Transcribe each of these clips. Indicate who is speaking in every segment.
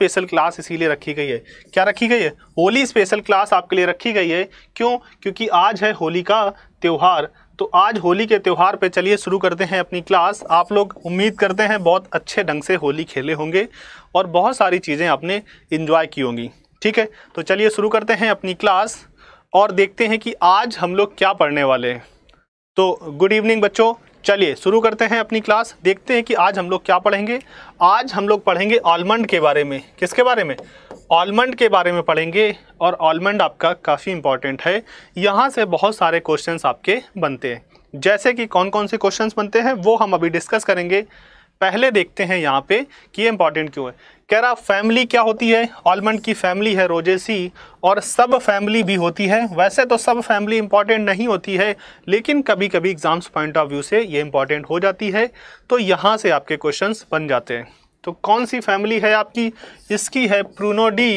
Speaker 1: special class इसीलिए रखी गई है क्या रखी गई है होली स्पेशल क्लास आपके लिए रखी गई है क्यों क्योंकि आज है होली का त्यौहार तो आज होली के त्यौहार पे चलिए शुरू करते हैं अपनी क्लास आप लोग उम्मीद करते हैं बहुत अच्छे ढंग से होली खेले होंगे और बहुत सारी चीज़ें आपने इन्जॉय की होंगी ठीक है तो चलिए शुरू करते हैं अपनी क्लास और देखते हैं कि आज हम लोग क्या पढ़ने वाले हैं तो गुड इवनिंग बच्चों चलिए शुरू करते हैं अपनी क्लास देखते हैं कि आज हम लोग क्या पढ़ेंगे आज हम लोग पढ़ेंगे आलमंड के बारे में किसके बारे में आलमंड के बारे में पढ़ेंगे और आलमंड आपका काफ़ी इंपॉर्टेंट है यहाँ से बहुत सारे क्वेश्चंस आपके बनते हैं जैसे कि कौन कौन से क्वेश्चंस बनते हैं वो हम अभी डिस्कस करेंगे पहले देखते हैं यहाँ पे कि ये इंपॉर्टेंट क्यों है कह रहा फैमिली क्या होती है ऑलमंड की फैमिली है रोजेसी और सब फैमिली भी होती है वैसे तो सब फैमिली इंपॉर्टेंट नहीं होती है लेकिन कभी कभी एग्जाम्स पॉइंट ऑफ व्यू से ये इंपॉर्टेंट हो जाती है तो यहाँ से आपके क्वेश्चन बन जाते हैं तो कौन सी फैमिली है आपकी इसकी है प्रूनोडी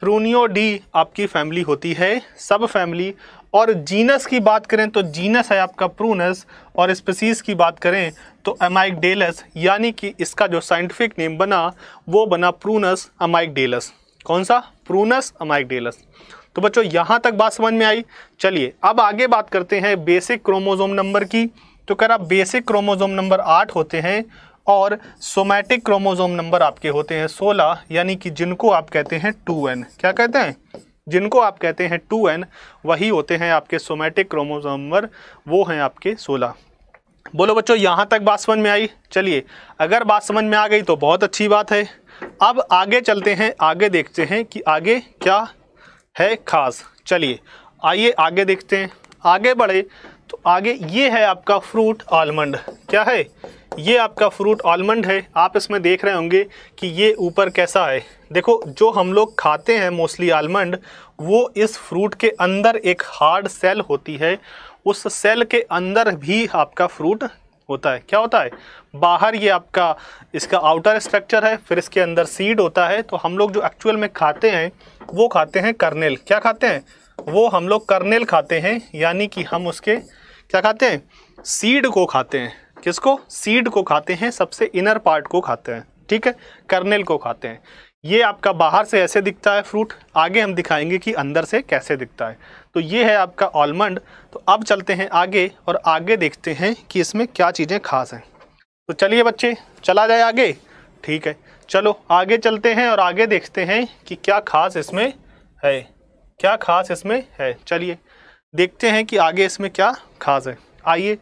Speaker 1: प्रूनियो डी आपकी फैमिली होती है सब फैमिली और जीनस की बात करें तो जीनस है आपका प्रूनस और स्पेसीज की बात करें तो अमाइकडेलस यानी कि इसका जो साइंटिफिक नेम बना वो बना प्रूनस अमाइकडेलस कौन सा प्रूनस अमाइकडेलस तो बच्चों यहाँ तक बात समझ में आई चलिए अब आगे बात करते हैं बेसिक क्रोमोजोम नंबर की तो कह रहा बेसिक क्रोमोजोम नंबर आठ होते हैं और सोमैटिक क्रोमोजोम नंबर आपके होते हैं सोलह यानी कि जिनको आप कहते हैं टू एन क्या कहते हैं जिनको आप कहते हैं टू एन वही होते हैं आपके सोमेटिक क्रोमोजोमर वो हैं आपके सोलह बोलो बच्चों यहाँ तक बात समझ में आई चलिए अगर बात समझ में आ गई तो बहुत अच्छी बात है अब आगे चलते हैं आगे देखते हैं कि आगे क्या है खास चलिए आइए आगे देखते हैं आगे बढ़े तो आगे ये है आपका फ्रूट आलमंड क्या है ये आपका फ्रूट आलमंड है आप इसमें देख रहे होंगे कि ये ऊपर कैसा है देखो जो हम लोग खाते हैं मोस्टली आलमंड वो इस फ्रूट के अंदर एक हार्ड सेल होती है उस सेल के अंदर भी आपका फ्रूट होता है क्या होता है बाहर ये आपका इसका आउटर स्ट्रक्चर है फिर इसके अंदर सीड होता है तो हम लोग जो एक्चुअल में खाते हैं वो खाते हैं कर्नेल क्या खाते हैं वो हम लोग कर्नेल खाते हैं यानी कि हम उसके क्या खाते हैं सीड को खाते हैं किसको सीड को खाते हैं सबसे इनर पार्ट को खाते हैं ठीक है कर्नेल को खाते हैं ये आपका बाहर से ऐसे दिखता है फ्रूट आगे हम दिखाएंगे कि अंदर से कैसे दिखता है तो ये है आपका ऑलमंड तो अब चलते हैं आगे और आगे देखते हैं कि इसमें क्या चीज़ें खास हैं तो चलिए बच्चे चला जाए आगे ठीक है चलो आगे चलते हैं और आगे देखते हैं कि क्या खास इसमें है क्या खास इसमें है चलिए देखते हैं कि आगे इसमें क्या खास है आइए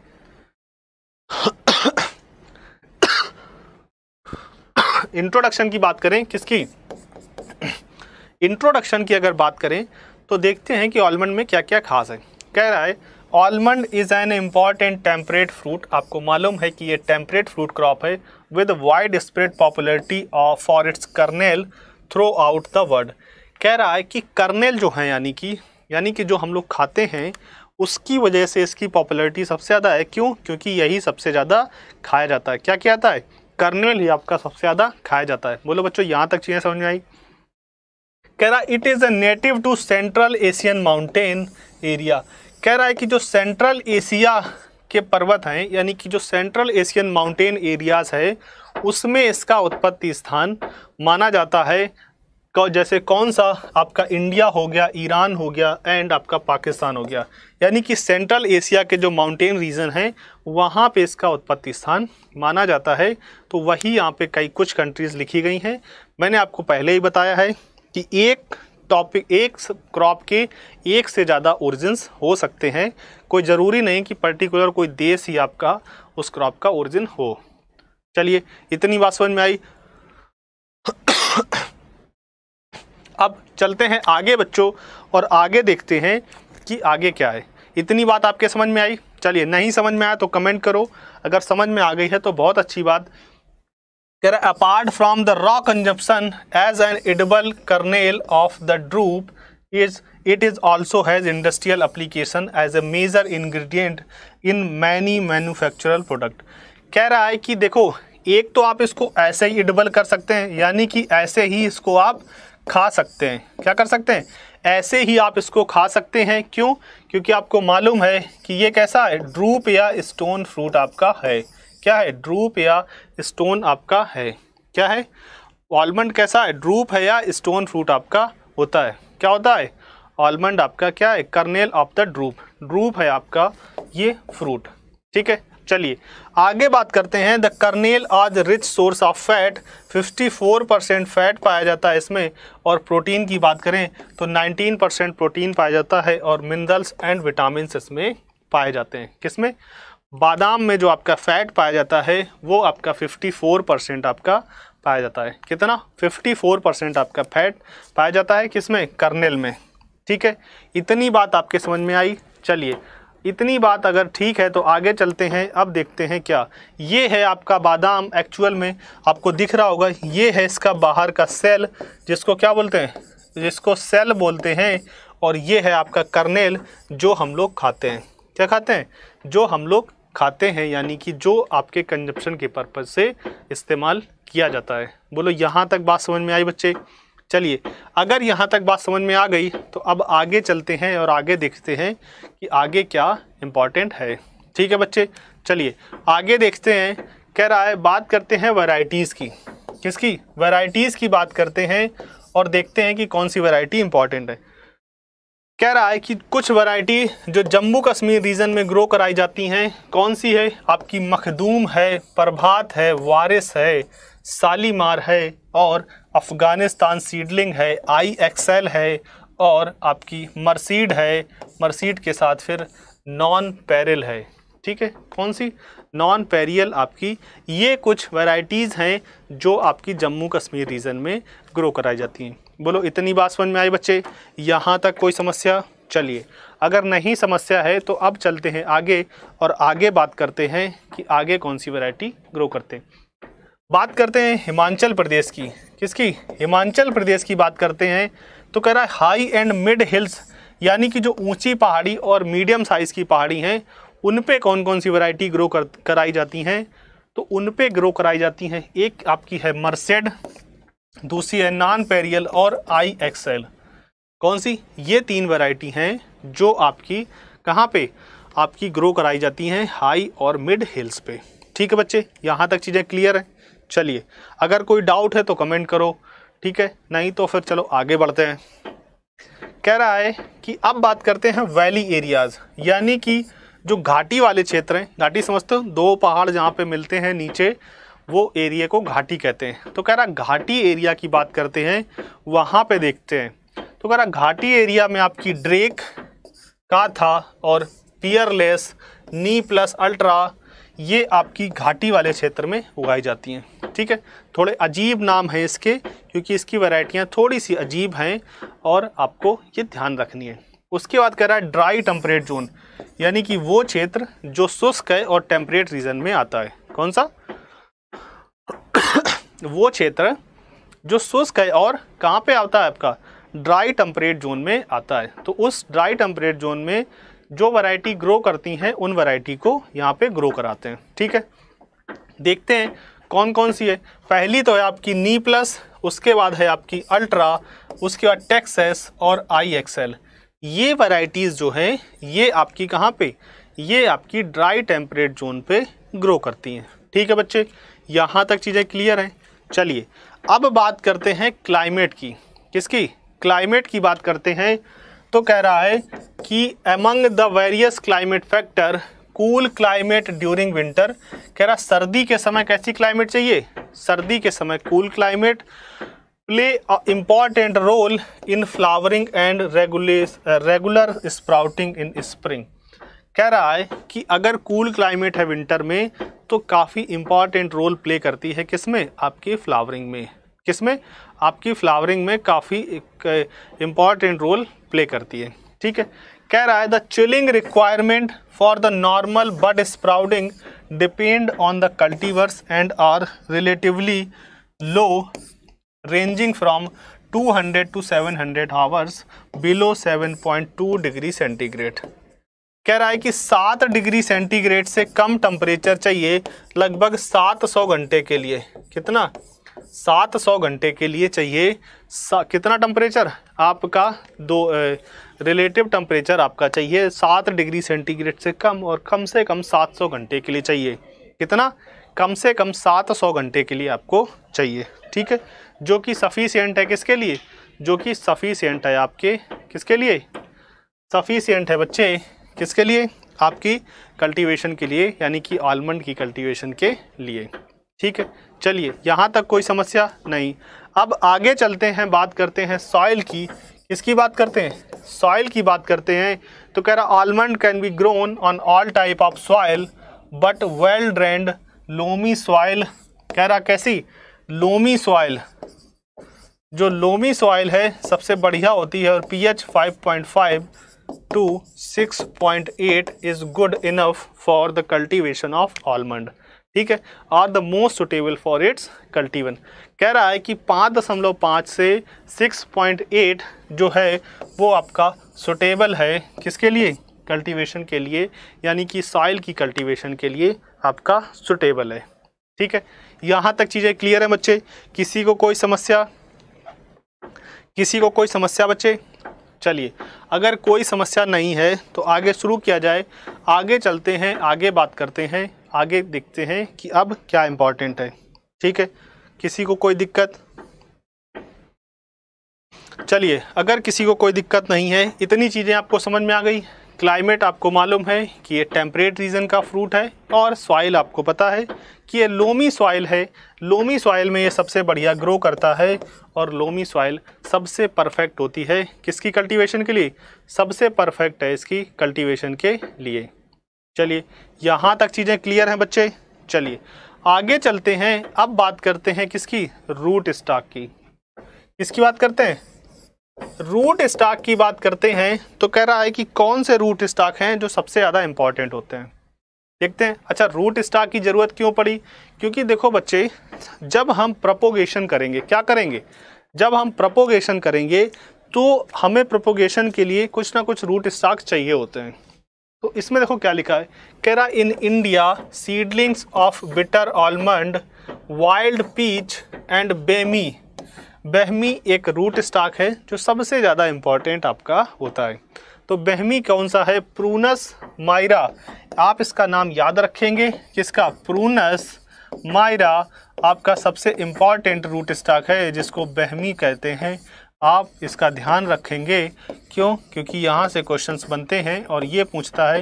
Speaker 1: इंट्रोडक्शन की बात करें किसकी इंट्रोडक्शन की अगर बात करें तो देखते हैं कि ऑलमंड में क्या क्या खास है कह रहा है almond is an important temperate fruit आपको मालूम है कि ये टेम्परेट फ्रूट क्रॉप है with widespread popularity for its kernel throughout the world कह रहा है कि कर्नेल जो है यानी कि यानी कि जो हम लोग खाते हैं उसकी वजह से इसकी पॉपुलैरिटी सबसे ज़्यादा है क्यों क्योंकि यही सबसे ज़्यादा खाया जाता है क्या कहता है कर्नेल ही आपका सबसे ज़्यादा खाया जाता है बोलो बच्चों यहाँ तक चीज़ें समझ में आई कह रहा it is a native to central Asian mountain area कह रहा है कि जो सेंट्रल एशिया के पर्वत हैं यानी कि जो सेंट्रल एशियन माउंटेन एरियाज़ है उसमें इसका उत्पत्ति स्थान माना जाता है जैसे कौन सा आपका इंडिया हो गया ईरान हो गया एंड आपका पाकिस्तान हो गया यानी कि सेंट्रल एशिया के जो माउंटेन रीजन हैं वहाँ पे इसका उत्पत्ति स्थान माना जाता है तो वही यहाँ पे कई कुछ कंट्रीज़ लिखी गई हैं मैंने आपको पहले ही बताया है कि एक टॉपिक एक क्रॉप के एक से ज़्यादा ओरिजिन हो सकते हैं कोई ज़रूरी नहीं कि पर्टिकुलर कोई देश ही आपका उस क्रॉप का ओरिजिन हो चलिए इतनी बात समझ में आई अब चलते हैं आगे बच्चों और आगे देखते हैं कि आगे क्या है इतनी बात आपके समझ में आई चलिए नहीं समझ में आया तो कमेंट करो अगर समझ में आ गई है तो बहुत अच्छी बात कह रहा apart from the raw consumption as an edible kernel of the drupe is it is also has industrial application as a major ingredient in many manufactural product कह रहा है कि देखो एक तो आप इसको ऐसे ही इडबल कर सकते हैं यानी कि ऐसे ही इसको आप खा सकते हैं क्या कर सकते हैं ऐसे ही आप इसको खा सकते हैं क्यों क्योंकि आपको मालूम है कि ये कैसा है ड्रूप या स्टोन फ्रूट आपका है क्या है ड्रूप या स्टोन आपका है क्या है आलमंड कैसा है ड्रूप है या स्टोन फ्रूट आपका होता है क्या होता है आलमंड आपका क्या है kernel of the drupe drupe है आपका ये फ्रूट ठीक है चलिए आगे बात करते हैं द करनेल आज rich source of fat 54 percent fat पाया जाता है इसमें और प्रोटीन की बात करें तो 19 परसेंट प्रोटीन पाया जाता है और मिनरल्स एंड विटामिन इसमें पाए जाते हैं किसमें बादाम में जो आपका फैट पाया जाता है वो आपका 54 परसेंट आपका पाया जाता है कितना 54 परसेंट आपका फैट पाया जाता है किसमें करनेल में ठीक है इतनी बात आपके समझ में आई चलिए इतनी बात अगर ठीक है तो आगे चलते हैं अब देखते हैं क्या ये है आपका बादाम एक्चुअल में आपको दिख रहा होगा ये है इसका बाहर का सेल जिसको क्या बोलते हैं जिसको सेल बोलते हैं और ये है आपका करनेल जो हम लोग खाते हैं क्या खाते हैं जो हम लोग खाते हैं यानी कि जो आपके कंजप्शन के पर्पज़ से इस्तेमाल किया जाता है बोलो यहाँ तक बात समझ में आई बच्चे चलिए अगर यहाँ तक बात समझ में आ गई तो अब आगे चलते हैं और आगे देखते हैं कि आगे क्या इम्पॉर्टेंट है ठीक है बच्चे चलिए आगे देखते हैं कह रहा है बात करते हैं वैरायटीज़ की किसकी वैरायटीज़ की बात करते हैं और देखते हैं कि कौन सी वैरायटी इम्पॉर्टेंट है कह रहा है कि कुछ वैरायटी जो जम्मू कश्मीर रीजन में ग्रो कराई जाती हैं कौन सी है आपकी मखदूम है प्रभात है वारिस है सालीमार है और अफ़गानिस्तान सीडलिंग है आई एक्सएल है और आपकी मर्सीड है मर्सीड के साथ फिर नॉन पैरल है ठीक है कौन सी नॉन पैरियल आपकी ये कुछ वैरायटीज़ हैं जो आपकी जम्मू कश्मीर रीजन में ग्रो कराई जाती हैं बोलो इतनी बात समझ में आई बच्चे यहाँ तक कोई समस्या चलिए अगर नहीं समस्या है तो अब चलते हैं आगे और आगे बात करते हैं कि आगे कौन सी वैरायटी ग्रो करते हैं बात करते हैं हिमाचल प्रदेश की किसकी हिमाचल प्रदेश की बात करते हैं तो कह रहा है हाई एंड मिड हिल्स यानी कि जो ऊंची पहाड़ी और मीडियम साइज़ की पहाड़ी हैं उन पे कौन कौन सी वैरायटी ग्रो कर कराई जाती हैं तो उन पे ग्रो कराई जाती हैं एक आपकी है मर्सेड दूसरी है नॉन पेरियल और आई एक्सएल कौन सी ये तीन वैरायटी हैं जो आपकी कहाँ पे आपकी ग्रो कराई जाती हैं हाई और मिड हिल्स पे ठीक है बच्चे यहाँ तक चीज़ें क्लियर हैं चलिए अगर कोई डाउट है तो कमेंट करो ठीक है नहीं तो फिर चलो आगे बढ़ते हैं कह रहा है कि अब बात करते हैं वैली एरियाज़ यानी कि जो घाटी वाले क्षेत्र हैं घाटी समझते हो दो पहाड़ जहाँ पे मिलते हैं नीचे वो एरिया को घाटी कहते हैं तो कह रहा घाटी एरिया की बात करते हैं वहाँ पे देखते हैं तो कह रहा घाटी एरिया में आपकी ड्रेक का था और पियरलेस नी प्लस अल्ट्रा ये आपकी घाटी वाले क्षेत्र में उगाई जाती हैं ठीक है थोड़े अजीब नाम हैं इसके क्योंकि इसकी वैरायटियाँ थोड़ी सी अजीब हैं और आपको ये ध्यान रखनी है उसके बाद कह रहा है ड्राई टेम्परेट जोन यानी कि वो क्षेत्र जो शुष्क है और टेम्परेट रीजन में आता है कौन सा वो क्षेत्र जो शुष्क है और कहाँ पे आता है आपका ड्राई टेम्परेट जोन में आता है तो उस ड्राई टेम्परेट जोन में जो वैरायटी ग्रो करती हैं उन वैरायटी को यहाँ पे ग्रो कराते हैं ठीक है देखते हैं कौन कौन सी है पहली तो है आपकी नी प्लस उसके बाद है आपकी अल्ट्रा उसके बाद टेक्सेस और आई एक्सएल ये वैरायटीज़ जो हैं ये आपकी कहाँ पे ये आपकी ड्राई टेम्परेट जोन पे ग्रो करती हैं ठीक है बच्चे यहाँ तक चीज़ें क्लियर हैं चलिए अब बात करते हैं क्लाइमेट की किसकी क्लाइमेट की बात करते हैं तो कह रहा है कि among the various climate factor cool climate during winter कह रहा सर्दी के समय कैसी क्लाइमेट चाहिए सर्दी के समय cool climate play important role in flowering and regular sprouting in spring कह रहा है कि अगर कूल क्लाइमेट है विंटर में तो काफ़ी इम्पॉर्टेंट रोल प्ले करती है किसमें आपके फ्लावरिंग में किसमें आपकी फ्लावरिंग में काफ़ी इम्पॉर्टेंट रोल प्ले करती है ठीक है कह रहा है the chilling requirement for the normal bud sprouting depend on the cultivars and are relatively low ranging from 200 to 700 hours below two degree centigrade कह रहा है कि सात डिग्री सेंटीग्रेड से कम टम्परेचर चाहिए लगभग 700 घंटे के लिए कितना सात सौ घंटे के लिए चाहिए कितना टम्परेचर आपका दो रिलेटिव टेम्परेचर आपका चाहिए सात डिग्री सेंटीग्रेड से कम और कम से कम सात सौ घंटे के लिए चाहिए कितना कम से कम सात सौ घंटे के लिए आपको चाहिए ठीक है जो कि सफिशियंट है किसके लिए जो कि सफिशियंट है आपके किसके लिए सफीसेंट है बच्चे किसके लिए आपकी कल्टीवेशन के लिए यानी कि आलमंड की कल्टीवेशन के लिए ठीक है चलिए यहाँ तक कोई समस्या नहीं अब आगे चलते हैं बात करते हैं सॉइल की किसकी बात करते हैं सॉइल की बात करते हैं तो कह रहा almond can be grown on all type of soil but well drained loamy soil कह रहा कैसी लोमी सॉइल जो लोमी सॉइल है सबसे बढ़िया होती है और p point five to 6.8 is good enough for the cultivation of almond ठीक है are the most suitable for its cultivation कह रहा है कि पाँच दशमलव पाँच से सिक्स पॉइंट एट जो है वो आपका सुटेबल है किसके लिए कल्टीवेशन के लिए यानी कि सॉइल की कल्टीवेशन के लिए आपका सुटेबल है ठीक है यहाँ तक चीज़ें क्लियर है बच्चे किसी को कोई समस्या किसी को कोई समस्या बच्चे चलिए अगर कोई समस्या नहीं है तो आगे शुरू किया जाए आगे चलते हैं आगे बात करते हैं आगे देखते हैं कि अब क्या इम्पोर्टेंट है ठीक है किसी को कोई दिक्कत चलिए अगर किसी को कोई दिक्कत नहीं है इतनी चीज़ें आपको समझ में आ गई क्लाइमेट आपको मालूम है कि ये टेम्परेट रीजन का फ्रूट है और सॉइल आपको पता है कि ये लोमी सॉइल है लोमी सॉइल में ये सबसे बढ़िया ग्रो करता है और लोमी सॉइल सबसे परफेक्ट होती है किसकी कल्टीवेशन के लिए सबसे परफेक्ट है इसकी कल्टीवेशन के लिए चलिए यहाँ तक चीज़ें क्लियर हैं बच्चे चलिए आगे चलते हैं अब बात करते हैं किसकी रूट स्टॉक की किसकी बात करते हैं रूट स्टॉक की बात करते हैं तो कह रहा है कि कौन से रूट स्टॉक हैं जो सबसे ज़्यादा इंपॉर्टेंट होते हैं देखते हैं अच्छा रूट स्टॉक की ज़रूरत क्यों पड़ी क्योंकि देखो बच्चे जब हम प्रपोगेशन करेंगे क्या करेंगे जब हम प्रपोगेशन करेंगे तो हमें प्रपोगेशन के लिए कुछ ना कुछ रूट स्टॉक चाहिए होते हैं तो इसमें देखो क्या लिखा है कह रहा in India seedlings of bitter almond wild peach and बेमी बहमी एक रूट स्टॉक है जो सबसे ज़्यादा इम्पॉर्टेंट आपका होता है तो बहमी कौन सा है प्रूनस मायरा आप इसका नाम याद रखेंगे किसका प्रूनस मायरा आपका सबसे इम्पॉर्टेंट रूट स्टॉक है जिसको बहमी कहते हैं आप इसका ध्यान रखेंगे क्यों क्योंकि यहाँ से क्वेश्चंस बनते हैं और ये पूछता है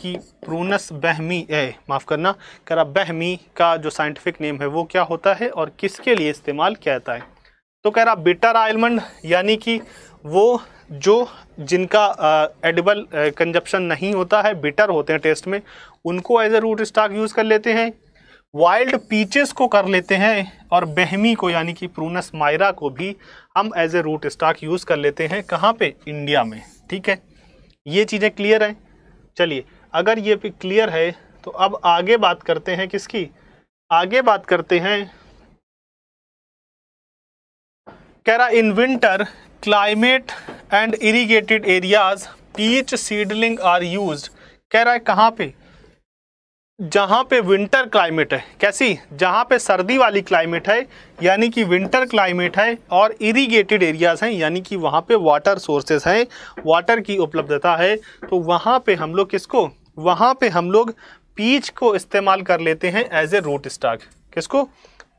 Speaker 1: कि प्रूनस बहमी ए माफ़ करना करा बहमी का जो साइंटिफिक नेम है वो क्या होता है और किसके लिए इस्तेमाल किया जाता है तो कह रहा बिटर आलमंड यानी कि वो जो जिनका एडिबल कंजप्शन नहीं होता है बिटर होते हैं टेस्ट में उनको as a root stock use कर लेते हैं वाइल्ड पीचेस को कर लेते हैं और बहमी को यानी कि प्रूनस मायरा को भी हम as a root stock use कर लेते हैं कहाँ पे इंडिया में ठीक है ये चीज़ें क्लियर हैं चलिए अगर ये क्लियर है तो अब आगे बात करते हैं किसकी आगे बात करते हैं कह रहा in winter climate and irrigated areas peach seedling are use कह रहा है कहाँ पे जहाँ पे विंटर क्लाइमेट है कैसी जहाँ पे सर्दी वाली क्लाइमेट है यानी कि विंटर क्लाइमेट है और इरिगेटेड एरियाज हैं यानी कि वहाँ पे वाटर सोर्सेज हैं वाटर की उपलब्धता है तो वहाँ पे हम लोग किसको वहाँ पे हम लोग पीच को इस्तेमाल कर लेते हैं एज ए रूट स्टॉक किसको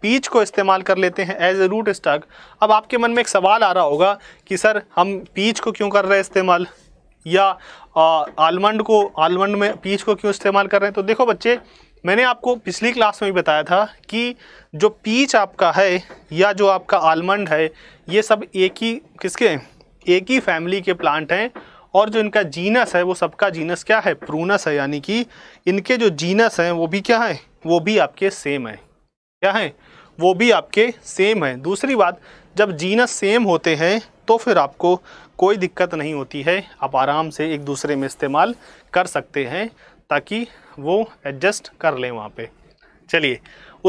Speaker 1: पीच को इस्तेमाल कर लेते हैं एज ए रूट स्टॉक अब आपके मन में एक सवाल आ रहा होगा कि सर हम पीच को क्यों कर रहे हैं इस्तेमाल या आलमंड को आलमंड में पीच को क्यों इस्तेमाल कर रहे हैं तो देखो बच्चे मैंने आपको पिछली क्लास में भी बताया था कि जो पीच आपका है या जो आपका आलमंड है ये सब एक ही किसके एक ही फैमिली के प्लांट हैं और जो इनका जीनस है वो सबका जीनस क्या है प्रूनस है यानी कि इनके जो जीनस हैं वो भी क्या है वो भी आपके सेम है क्या है वो भी आपके सेम है दूसरी बात जब जीनस सेम होते हैं तो फिर आपको कोई दिक्कत नहीं होती है आप आराम से एक दूसरे में इस्तेमाल कर सकते हैं ताकि वो एडजस्ट कर लें वहाँ पे चलिए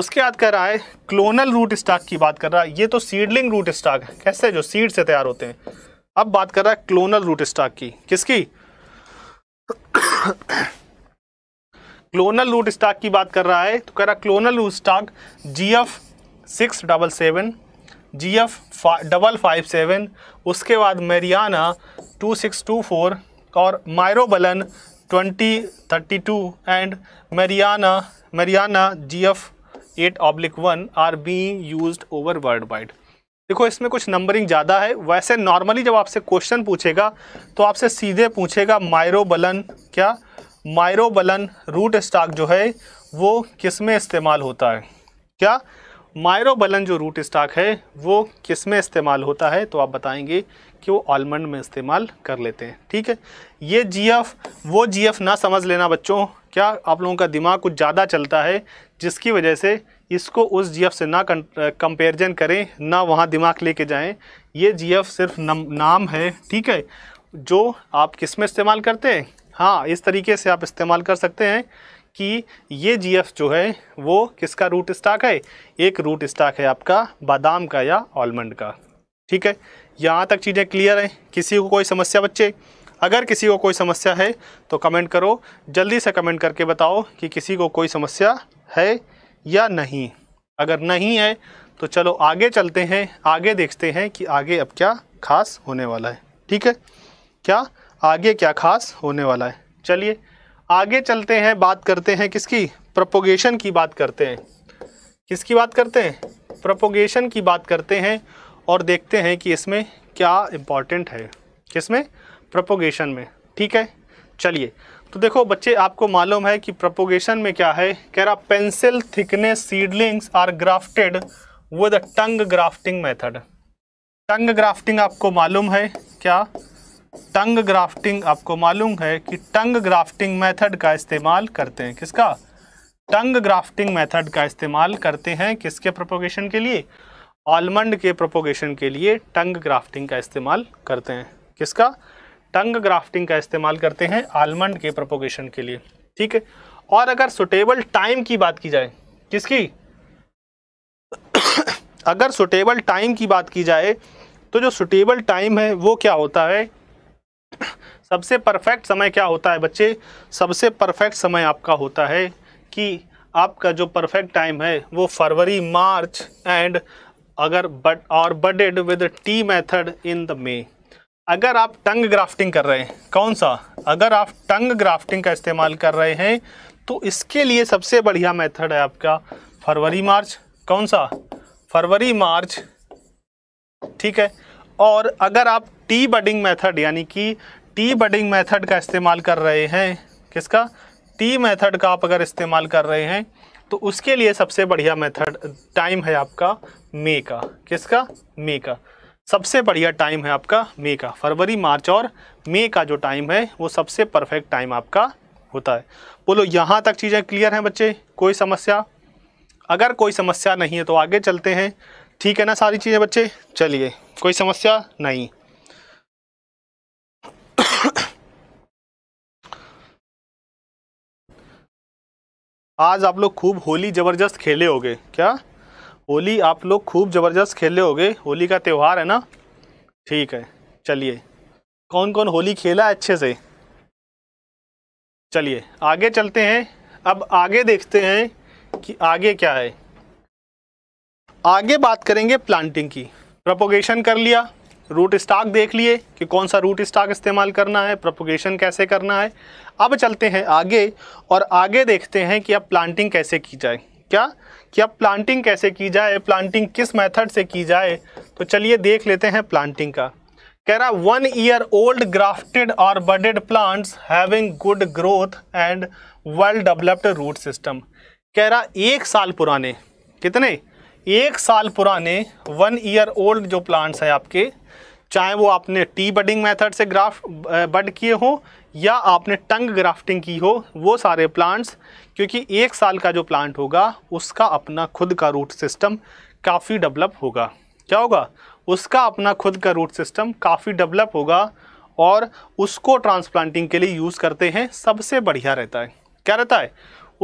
Speaker 1: उसके बाद कह रहा है क्लोनल रूट स्टॉक की बात कर रहा है ये तो सीडलिंग रूट स्टॉक है कैसे जो सीड से तैयार होते हैं अब बात कर रहा है क्लोनल रूट स्टॉक की किसकी क्लोनल रूट स्टॉक की बात कर रहा है तो कह रहा है clonal root stock G F six double seven G F double five seven उसके बाद Mariana two six two four और myrobalan twenty thirty two and Mariana Mariana G F eight oblique one are be use over world wide देखो इसमें कुछ numbering ज़्यादा है वैसे normally जब आपसे क्वेश्चन पूछेगा तो आपसे सीधे पूछेगा मायरोबलन क्या मायरोबलन रूट स्टॉक जो है वो किस में इस्तेमाल होता है क्या मायरोबलन जो रूट स्टॉक है वो किस में इस्तेमाल होता है तो आप बताएंगे कि वो आलमंड में इस्तेमाल कर लेते हैं ठीक है ये जीएफ वो जीएफ ना समझ लेना बच्चों क्या आप लोगों का दिमाग कुछ ज़्यादा चलता है जिसकी वजह से इसको उस जीएफ से ना कंपेरिजन करें ना वहाँ दिमाग लेके जाएं ये जीएफ सिर्फ नम नाम है ठीक है जो आप किस में इस्तेमाल करते हैं हाँ इस तरीके से आप इस्तेमाल कर सकते हैं कि ये एफ जो है वो किसका रूट स्टॉक है एक रूट स्टॉक है आपका बादाम का या आलमंड का ठीक है यहाँ तक चीज़ें क्लियर हैं किसी को कोई समस्या बच्चे अगर किसी को कोई समस्या है तो कमेंट करो जल्दी से कमेंट करके बताओ कि किसी को कोई समस्या है या नहीं अगर नहीं है तो चलो आगे चलते हैं आगे देखते हैं कि आगे अब क्या खास होने वाला है ठीक है क्या आगे क्या खास होने वाला है चलिए आगे चलते हैं बात करते हैं किसकी प्रपोगेशन की बात करते हैं किसकी बात करते हैं प्रपोगेशन की बात करते हैं और देखते हैं कि इसमें क्या इम्पॉर्टेंट है किसमें प्रपोगेशन में ठीक है चलिए तो देखो बच्चे आपको मालूम है कि प्रपोगेशन में क्या है कह रहा pencil thickness seedlings are grafted with tongue grafting method tongue grafting आपको मालूम है क्या टंग ग्राफ्टिंग आपको मालूम है कि टंग ग्राफ्टिंग मेथड का इस्तेमाल करते हैं किसका टंग ग्राफ्टिंग मेथड का इस्तेमाल करते हैं किसके प्रोपोगेशन के लिए ऑलमंड के प्रोपोगेशन के लिए टंग ग्राफ्टिंग का इस्तेमाल करते हैं किसका टंग ग्राफ्टिंग का इस्तेमाल करते हैं आलमंड के प्रोपोगेशन के लिए ठीक है और अगर सुटेबल टाइम की बात की जाए किसकी अगर सुटेबल टाइम की बात की जाए तो जो सुटेबल टाइम है वो क्या होता है सबसे परफेक्ट समय क्या होता है बच्चे सबसे परफेक्ट समय आपका होता है कि आपका जो परफेक्ट टाइम है वो फरवरी मार्च एंड अगर बट और budded with T method in the May अगर आप टंग ग्राफ्टिंग कर रहे हैं कौन सा अगर आप टंग ग्राफ्टिंग का इस्तेमाल कर रहे हैं तो इसके लिए सबसे बढ़िया मेथड है आपका फरवरी मार्च कौन सा फरवरी मार्च ठीक है और अगर आप टी बडिंग मेथड यानी कि टी बडिंग मेथड का इस्तेमाल कर रहे हैं किसका टी मेथड का आप अगर इस्तेमाल कर रहे हैं तो उसके लिए सबसे बढ़िया मेथड टाइम है आपका मे का किसका मे का सबसे बढ़िया टाइम है आपका मे का फरवरी मार्च और मे का जो टाइम है वो सबसे परफेक्ट टाइम आपका होता है बोलो यहाँ तक चीज़ें क्लियर हैं बच्चे कोई समस्या अगर कोई समस्या नहीं है तो आगे चलते हैं ठीक है ना सारी चीज़ें बच्चे चलिए कोई समस्या नहीं आज आप लोग खूब होली ज़बरदस्त खेले होगे क्या होली आप लोग खूब ज़बरदस्त खेले होगे होली का त्यौहार है ना ठीक है चलिए कौन कौन होली खेला अच्छे से चलिए आगे चलते हैं अब आगे देखते हैं कि आगे क्या है आगे बात करेंगे प्लांटिंग की प्रपोगेशन कर लिया रूट स्टाक देख लिए कि कौन सा रूट स्टाक इस्तेमाल करना है प्रपोगेशन कैसे करना है अब चलते हैं आगे और आगे देखते हैं कि अब प्लांटिंग कैसे की जाए क्या कि अब प्लांटिंग कैसे की जाए प्लांटिंग किस मेथड से की जाए तो चलिए देख लेते हैं प्लांटिंग का कह रहा वन ईयर ओल्ड ग्राफ्टेड और budded plants having good growth and well developed root system कह रहा एक साल पुराने कितने एक साल पुराने वन ईयर ओल्ड जो प्लांट्स हैं आपके चाहे वो आपने टी बडिंग मेथड से ग्राफ्ट बड किए हो या आपने टंग ग्राफ्टिंग की हो वो सारे प्लांट्स क्योंकि एक साल का जो प्लांट होगा उसका अपना खुद का रूट सिस्टम काफ़ी डेवलप होगा क्या होगा उसका अपना खुद का रूट सिस्टम काफ़ी डेवलप होगा और उसको ट्रांसप्लांटिंग के लिए यूज़ करते हैं सबसे बढ़िया रहता है क्या रहता है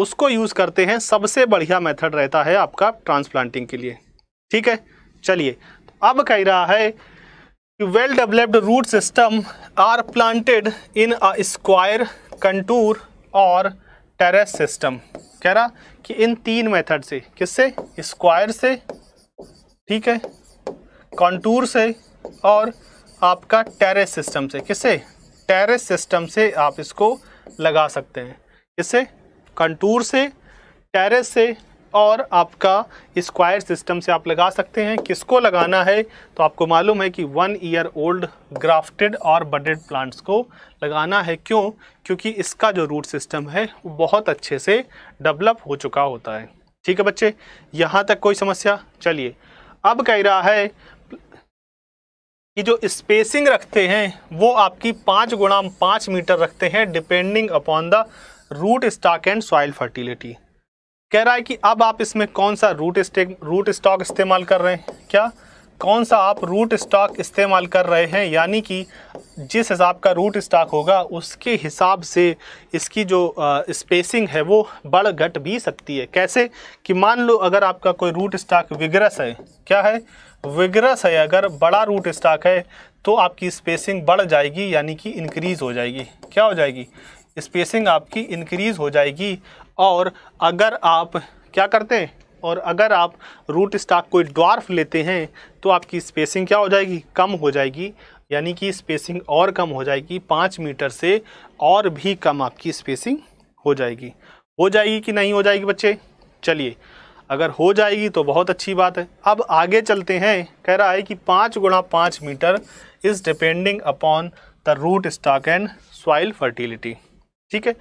Speaker 1: उसको यूज़ करते हैं सबसे बढ़िया मेथड रहता है आपका ट्रांसप्लांटिंग के लिए ठीक है चलिए अब कह रहा है कि well developed root system are planted in a square contour और टेरेस सिस्टम कह रहा कि इन तीन मेथड से किससे स्क्वायर से ठीक है कंटूर से और आपका टेरेस सिस्टम से किससे टेरेस सिस्टम से आप इसको लगा सकते हैं इसे कंटूर से टेरेस से और आपका स्क्वायर सिस्टम से आप लगा सकते हैं किसको लगाना है तो आपको मालूम है कि वन ईयर ओल्ड ग्राफ्टेड और बडेड प्लांट्स को लगाना है क्यों क्योंकि इसका जो रूट सिस्टम है वो बहुत अच्छे से डेवलप हो चुका होता है ठीक है बच्चे यहाँ तक कोई समस्या चलिए अब कह रहा है कि जो स्पेसिंग रखते हैं वो आपकी पाँच गुणा पाँच मीटर रखते हैं depending upon the root stock and soil fertility कह रहा है कि अब आप इसमें कौन सा रूट स्टेक रूट स्टॉक इस्तेमाल कर रहे हैं क्या कौन सा आप रूट स्टॉक इस्तेमाल कर रहे हैं यानी कि जिस हिसाब का रूट स्टॉक होगा उसके हिसाब से इसकी जो स्पेसिंग है वो बढ़ घट भी सकती है कैसे कि मान लो अगर आपका कोई रूट स्टॉक विग्रस है क्या है विग्रस है अगर बड़ा रूट स्टॉक है तो आपकी स्पेसिंग बढ़ जाएगी यानी कि इंक्रीज़ हो जाएगी क्या हो जाएगी स्पेसिंग आपकी इंक्रीज़ हो जाएगी और अगर आप क्या करते हैं और अगर आप रूट स्टॉक कोई ड्वार्फ लेते हैं तो आपकी स्पेसिंग क्या हो जाएगी कम हो जाएगी यानी कि स्पेसिंग और कम हो जाएगी पाँच मीटर से और भी कम आपकी स्पेसिंग हो जाएगी हो जाएगी कि नहीं हो जाएगी बच्चे चलिए अगर हो जाएगी तो बहुत अच्छी बात है अब आगे चलते हैं कह रहा है कि पाँच गुणा पाँच metre is depending upon the root stock and soil fertility ठीक है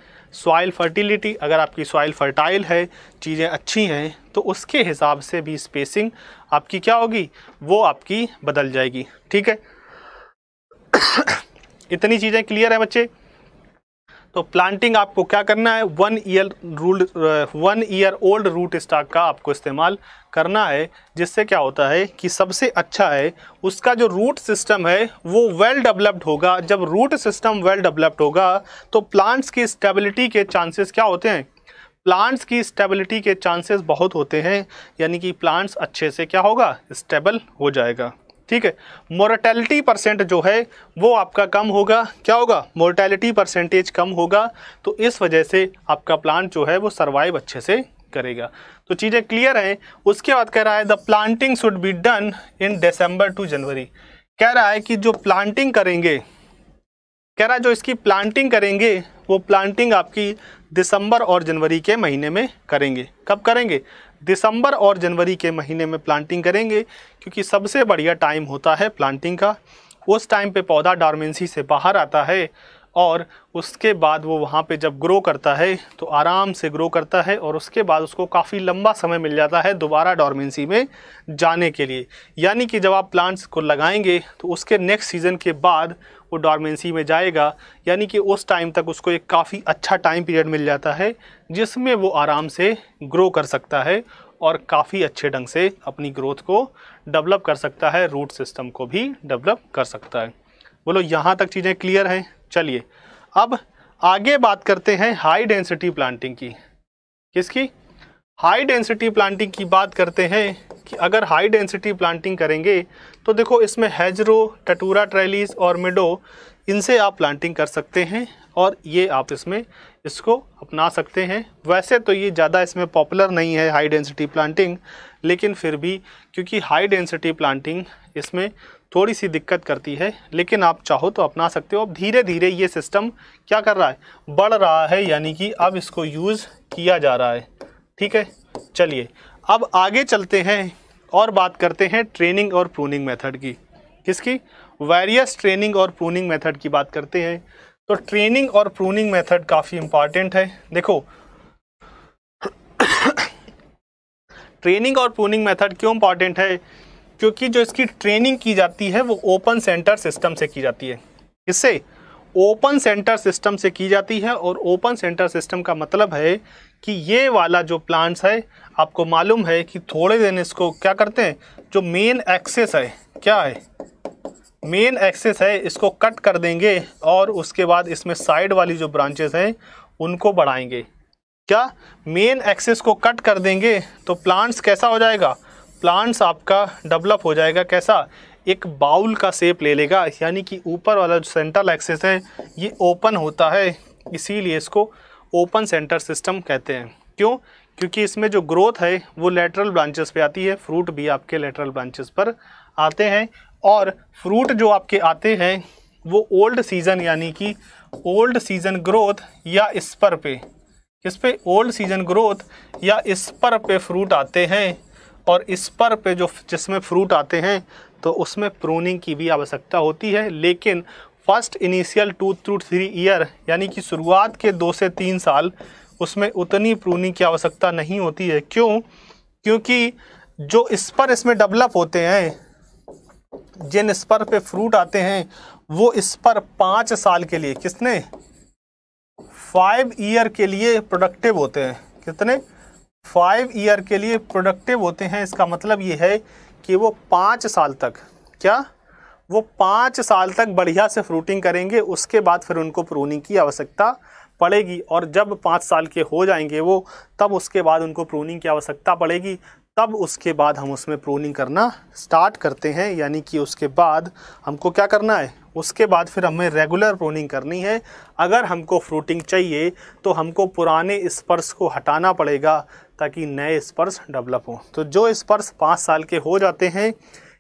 Speaker 1: सॉइल फर्टिलिटी अगर आपकी सॉइल फर्टाइल है चीज़ें अच्छी हैं तो उसके हिसाब से भी स्पेसिंग आपकी क्या होगी वो आपकी बदल जाएगी ठीक है इतनी चीज़ें क्लियर हैं बच्चे तो प्लांटिंग आपको क्या करना है one year old one year old root stock का आपको इस्तेमाल करना है जिससे क्या होता है कि सबसे अच्छा है उसका जो रूट सिस्टम है वो वेल डेवलप्ड होगा जब रूट सिस्टम वेल डेवलप्ड होगा तो प्लांट्स की स्टेबिलिटी के चांसेस क्या होते हैं प्लांट्स की स्टेबिलिटी के चांसेस बहुत होते हैं यानी कि प्लांट्स अच्छे से क्या होगा स्टेबल हो जाएगा ठीक है मोर्टेलिटी परसेंट जो है वो आपका कम होगा क्या होगा मोर्टेलिटी परसेंटेज कम होगा तो इस वजह से आपका प्लांट जो है वो सर्वाइव अच्छे से करेगा तो चीज़ें क्लियर हैं उसके बाद कह रहा है the planting should be done in December to January कह रहा है कि जो प्लांटिंग करेंगे कह रहा है जो इसकी प्लांटिंग करेंगे वो प्लांटिंग आपकी दिसंबर और जनवरी के महीने में करेंगे कब करेंगे दिसंबर और जनवरी के महीने में प्लांटिंग करेंगे क्योंकि सबसे बढ़िया टाइम होता है प्लांटिंग का उस टाइम पे पौधा डारमेंसी से बाहर आता है और उसके बाद वो वहाँ पे जब ग्रो करता है तो आराम से ग्रो करता है और उसके बाद उसको काफ़ी लंबा समय मिल जाता है दोबारा डॉर्मेंसी में जाने के लिए यानी कि जब आप प्लांट्स को लगाएंगे तो उसके नेक्स्ट सीज़न के बाद वो डॉर्मेंसी में जाएगा यानी कि उस टाइम तक उसको एक काफ़ी अच्छा टाइम पीरियड मिल जाता है जिसमें वो आराम से ग्रो कर सकता है और काफ़ी अच्छे ढंग से अपनी ग्रोथ को डेवलप कर सकता है रूट सिस्टम को भी डेवलप कर सकता है बोलो यहाँ तक चीज़ें क्लियर हैं चलिए अब आगे बात करते हैं हाई डेंसिटी प्लांटिंग की किसकी हाई डेंसिटी प्लांटिंग की बात करते हैं कि अगर हाई डेंसिटी प्लांटिंग करेंगे तो देखो इसमें हैजरो टटूरा ट्रेलिस और मिडो इनसे आप प्लांटिंग कर सकते हैं और ये आप इसमें इसको अपना सकते हैं वैसे तो ये ज़्यादा इसमें पॉपुलर नहीं है हाई डेंसिटी प्लांटिंग लेकिन फिर भी क्योंकि हाई डेंसिटी प्लांटिंग इसमें थोड़ी सी दिक्कत करती है लेकिन आप चाहो तो अपना सकते हो अब धीरे धीरे ये सिस्टम क्या कर रहा है बढ़ रहा है यानी कि अब इसको यूज़ किया जा रहा है ठीक है चलिए अब आगे चलते हैं और बात करते हैं ट्रेनिंग और प्रूनिंग मेथड की किसकी वेरियस ट्रेनिंग और प्रूनिंग मेथड की बात करते हैं तो ट्रेनिंग और प्रूनिंग मेथड काफ़ी इम्पॉर्टेंट है देखो ट्रेनिंग और प्रूनिंग मेथड क्यों इम्पॉर्टेंट है क्योंकि जो इसकी ट्रेनिंग की जाती है वो ओपन सेंटर सिस्टम से की जाती है इससे ओपन सेंटर सिस्टम से की जाती है और ओपन सेंटर सिस्टम का मतलब है कि ये वाला जो प्लांट्स है आपको मालूम है कि थोड़े दिन इसको क्या करते हैं जो मेन एक्सेस है क्या है मेन एक्सेस है इसको कट कर देंगे और उसके बाद इसमें साइड वाली जो ब्रांचेस हैं उनको बढ़ाएंगे क्या मेन एक्सेस को कट कर देंगे तो प्लांट्स कैसा हो जाएगा प्लांट्स आपका डेवलप हो जाएगा कैसा एक बाउल का शेप ले लेगा यानी कि ऊपर वाला जो सेंट्रल एक्सेस है ये ओपन होता है इसीलिए इसको ओपन सेंटर सिस्टम कहते हैं क्यों क्योंकि इसमें जो ग्रोथ है वो लेटरल ब्रांचेस पे आती है फ्रूट भी आपके लेटरल ब्रांचेस पर आते हैं और फ्रूट जो आपके आते हैं वो ओल्ड सीज़न यानी कि ओल्ड सीज़न ग्रोथ या इस पर पे किस पे ओल्ड सीज़न ग्रोथ या इस पर पे फ्रूट आते हैं और इस पर पे जो जिसमें फ्रूट आते हैं तो उसमें प्रूनिंग की भी आवश्यकता होती है लेकिन first initial two through three year यानी कि शुरुआत के दो से तीन साल उसमें उतनी प्रूनिंग की आवश्यकता नहीं होती है क्यों क्योंकि जो पर इसमें डेवलप होते हैं जिन स्पर पे फ्रूट आते हैं वो इस पर पाँच साल के लिए किसने फाइव ईयर के लिए प्रोडक्टिव होते हैं कितने फाइव ईयर के लिए प्रोडक्टिव होते हैं इसका मतलब ये है कि वो पाँच साल तक क्या वो पाँच साल तक बढ़िया से फ्रूटिंग करेंगे उसके बाद फिर उनको प्रोनिंग की आवश्यकता पड़ेगी और जब पाँच साल के हो जाएंगे वो तब उसके बाद उनको प्रोनिंग की आवश्यकता पड़ेगी तब उसके बाद हम उसमें प्रोनिंग करना स्टार्ट करते हैं यानी कि उसके बाद हमको क्या करना है उसके बाद फिर हमें रेगुलर प्रोनिंग करनी है अगर हमको फ्रूटिंग चाहिए तो हमको पुराने स्पर्स को हटाना पड़ेगा ताकि नए स्पर्स डेवलप हों तो जो स्पर्स पाँच साल के हो जाते हैं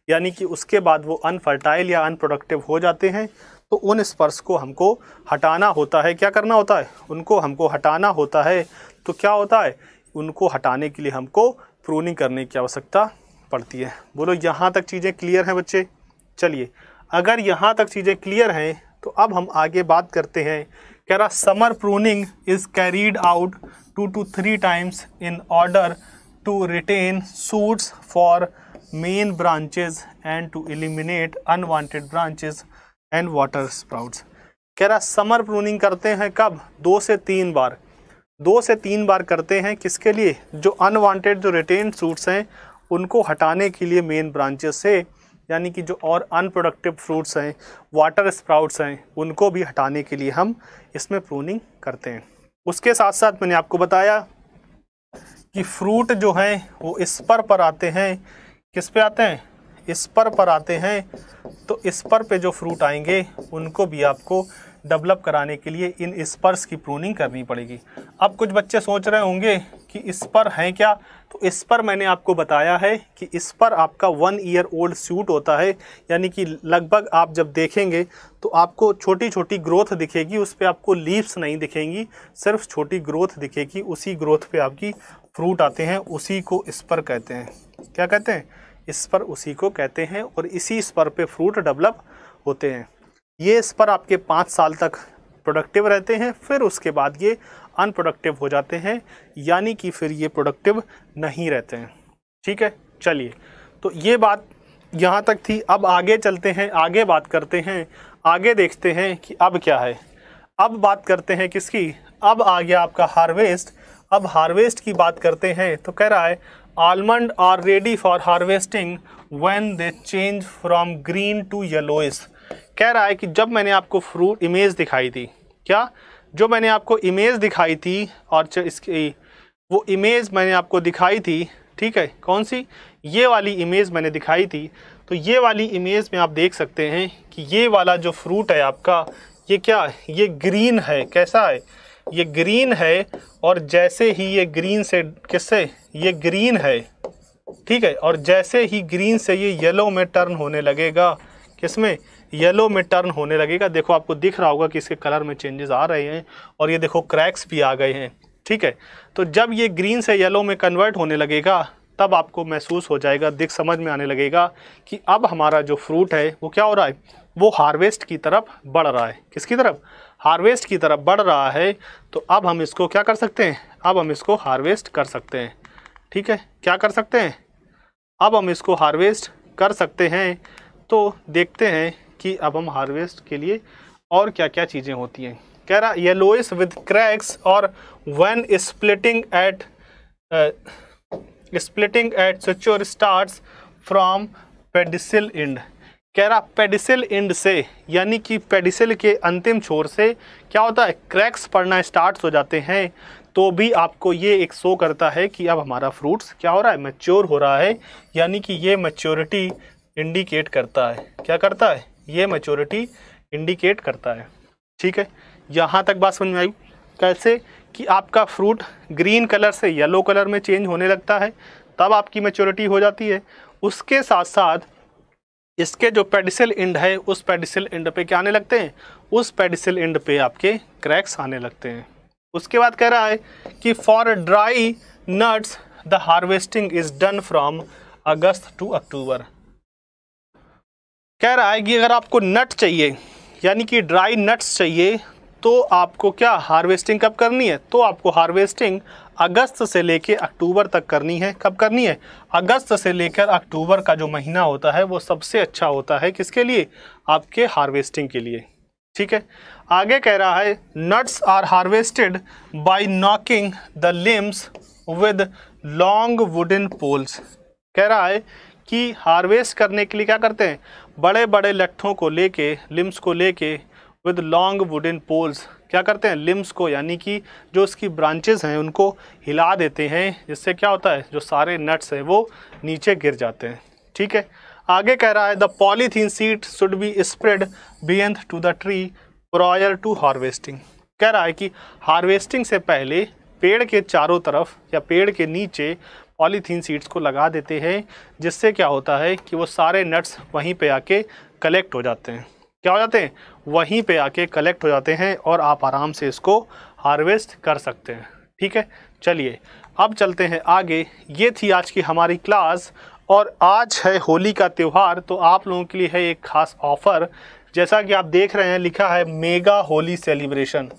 Speaker 1: यानी कि उसके बाद वो अनफर्टाइल या अनप्रोडक्टिव हो जाते हैं तो उन स्पर्श को हमको हटाना होता है क्या करना होता है उनको हमको हटाना होता है तो क्या होता है उनको हटाने के लिए हमको प्रूनिंग करने की आवश्यकता पड़ती है बोलो यहाँ तक चीज़ें क्लियर हैं बच्चे चलिए अगर यहाँ तक चीज़ें क्लियर हैं तो अब हम आगे बात करते हैं कह रहा summer pruning is carried out two to three times in order to retain shoots for main branches and to eliminate unwanted branches and water sprouts कह रहा समर प्रूनिंग करते हैं कब दो से तीन बार दो से तीन बार करते हैं किसके लिए जो अनवांटेड जो रिटेन सूट्स हैं उनको हटाने के लिए मेन ब्रांचेस से यानी कि जो और अनप्रोडक्टिव फ्रूट्स हैं वाटर स्प्राउट्स हैं उनको भी हटाने के लिए हम इसमें प्रूनिंग करते हैं उसके साथ साथ मैंने आपको बताया कि फ्रूट जो हैं वो स्पर पर आते हैं किस पे आते हैं स्पर पर आते हैं तो स्पर पे जो फ्रूट आएंगे उनको भी आपको डेवलप कराने के लिए इन स्पर्स की प्रूनिंग करनी पड़ेगी अब कुछ बच्चे सोच रहे होंगे कि स्पर हैं क्या तो इस पर मैंने आपको बताया है कि इस पर आपका वन ईयर ओल्ड सूट होता है यानी कि लगभग आप जब देखेंगे तो आपको छोटी छोटी ग्रोथ दिखेगी उस पर आपको लीव्स नहीं दिखेंगी सिर्फ छोटी ग्रोथ दिखेगी उसी ग्रोथ पे आपकी फ्रूट आते हैं उसी को इस पर कहते हैं क्या कहते हैं इस पर उसी को कहते हैं और इसी पर पे फ्रूट डेवलप होते हैं ये इस पर आपके पाँच साल तक प्रोडक्टिव रहते हैं फिर उसके बाद ये अनप्रोडक्टिव हो जाते हैं यानी कि फिर ये प्रोडक्टिव नहीं रहते हैं ठीक है चलिए तो ये बात यहाँ तक थी अब आगे चलते हैं आगे बात करते हैं आगे देखते हैं कि अब क्या है अब बात करते हैं किसकी अब आ गया आपका हार्वेस्ट अब हार्वेस्ट की बात करते हैं तो कह रहा है almond are ready for harvesting when they change from green to yellowish कह रहा है कि जब मैंने आपको फ्रूट इमेज दिखाई थी क्या जो मैंने आपको इमेज दिखाई थी और इसकी वो इमेज मैंने आपको दिखाई थी ठीक है कौन सी ये वाली इमेज मैंने दिखाई थी तो ये वाली इमेज में आप देख सकते हैं कि ये वाला जो फ्रूट है आपका ये क्या है ये ग्रीन है कैसा है ये ग्रीन है और जैसे ही ये ग्रीन से किससे ये ग्रीन है ठीक है और जैसे ही ग्रीन से ये येलो में टर्न होने लगेगा किसमें येलो में टर्न होने लगेगा देखो आपको दिख रहा होगा कि इसके कलर में चेंजेस आ रहे हैं और ये देखो क्रैक्स भी आ गए हैं ठीक है तो जब ये ग्रीन से येलो में कन्वर्ट होने लगेगा तब आपको महसूस हो जाएगा दिख समझ में आने लगेगा कि अब हमारा जो फ्रूट है वो क्या हो रहा है वो हार्वेस्ट की तरफ बढ़ रहा है किसकी तरफ हार्वेस्ट की तरफ बढ़ रहा है तो अब हम इसको क्या कर सकते हैं अब हम इसको हार्वेस्ट कर सकते हैं ठीक है क्या कर सकते हैं अब हम इसको हार्वेस्ट कर सकते हैं तो देखते हैं कि अब हम हार्वेस्ट के लिए और क्या क्या चीज़ें होती हैं कह रहा येलोइस विद क्रैक्स और one splitting at splitting at suture starts from pedicel end कह रहा पेडिसल इंड से यानी कि पेडिसल के अंतिम छोर से क्या होता है क्रैक्स पड़ना स्टार्ट हो जाते हैं तो भी आपको ये एक शो करता है कि अब हमारा फ्रूट्स क्या हो रहा है मेच्योर हो रहा है यानी कि ये मेच्योरिटी इंडिकेट करता है क्या करता है ये मेचोरिटी इंडिकेट करता है ठीक है यहाँ तक बात समझ में आई कैसे कि आपका फ्रूट ग्रीन कलर से येलो कलर में चेंज होने लगता है तब आपकी मेच्योरिटी हो जाती है उसके साथ साथ इसके जो पेडिसल इंड है उस पेडिसल इंड पे क्या आने लगते हैं उस पेडिसल इंड पे आपके क्रैक्स आने लगते हैं उसके बाद कह रहा है कि for dry nuts the harvesting is done from August to October कह रहा है कि अगर आपको नट चाहिए यानी कि ड्राई नट्स चाहिए तो आपको क्या हार्वेस्टिंग कब करनी है तो आपको हार्वेस्टिंग अगस्त से लेकर अक्टूबर तक करनी है कब करनी है अगस्त से लेकर अक्टूबर का जो महीना होता है वो सबसे अच्छा होता है किसके लिए आपके हार्वेस्टिंग के लिए ठीक है आगे कह रहा है nuts are harvested by knocking the limbs with long wooden poles कह रहा है कि हार्वेस्ट करने के लिए क्या करते हैं बड़े बड़े लट्ठों को लेके लिम्स को लेके विद लॉन्ग वुडन पोल्स क्या करते हैं लिम्स को यानी कि जो उसकी ब्रांचेस हैं उनको हिला देते हैं जिससे क्या होता है जो सारे नट्स हैं वो नीचे गिर जाते हैं ठीक है आगे कह रहा है the polythene sheet should be spread beneath to the tree prior to harvesting कह रहा है कि हार्वेस्टिंग से पहले पेड़ के चारों तरफ या पेड़ के नीचे पॉलीथीन सीड्स को लगा देते हैं जिससे क्या होता है कि वो सारे नट्स वहीं पे आके कलेक्ट हो जाते हैं क्या हो जाते हैं वहीं पे आके कलेक्ट हो जाते हैं और आप आराम से इसको हार्वेस्ट कर सकते हैं ठीक है चलिए अब चलते हैं आगे ये थी आज की हमारी क्लास और आज है होली का त्यौहार तो आप लोगों के लिए है एक खास ऑफ़र जैसा कि आप देख रहे हैं लिखा है मेगा होली सेलिब्रेशन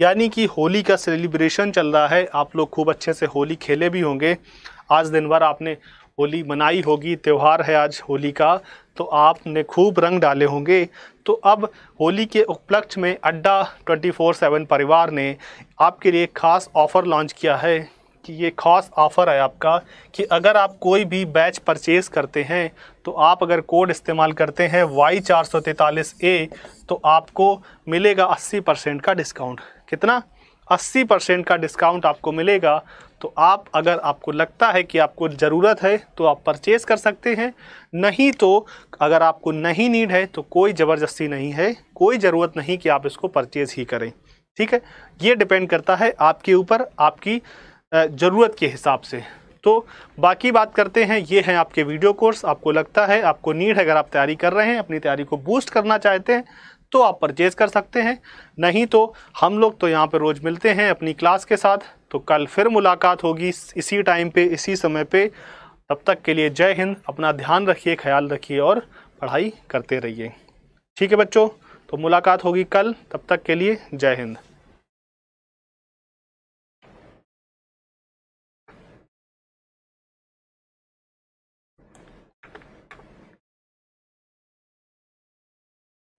Speaker 1: यानी कि होली का सेलिब्रेशन चल रहा है आप लोग खूब अच्छे से होली खेले भी होंगे आज दिन भर आपने होली मनाई होगी त्यौहार है आज होली का तो आपने खूब रंग डाले होंगे तो अब होली के उपलक्ष्य में अड्डा 24/7 परिवार ने आपके लिए खास ऑफ़र लॉन्च किया है कि ये खास ऑफ़र है आपका कि अगर आप कोई भी बैच परचेज़ करते हैं तो आप अगर कोड इस्तेमाल करते हैं वाई चार सौ ए तो आपको मिलेगा अस्सी परसेंट का डिस्काउंट कितना अस्सी परसेंट का डिस्काउंट आपको मिलेगा तो आप अगर आपको लगता है कि आपको ज़रूरत है तो आप परचेज़ कर सकते हैं नहीं तो अगर आपको नहीं नीड है तो कोई ज़बरदस्ती नहीं है कोई ज़रूरत नहीं कि आप इसको परचेज़ ही करें ठीक है ये डिपेंड करता है आपके ऊपर आपकी ज़रूरत के हिसाब से तो बाकी बात करते हैं ये हैं आपके वीडियो कोर्स आपको लगता है आपको नीड है अगर आप तैयारी कर रहे हैं अपनी तैयारी को बूस्ट करना चाहते हैं तो आप परचेज़ कर सकते हैं नहीं तो हम लोग तो यहाँ पर रोज़ मिलते हैं अपनी क्लास के साथ तो कल फिर मुलाकात होगी इसी टाइम पे इसी समय पे तब तक के लिए जय हिंद अपना ध्यान रखिए ख्याल रखिए और पढ़ाई करते रहिए ठीक है बच्चों तो मुलाकात होगी कल तब तक के लिए जय हिंद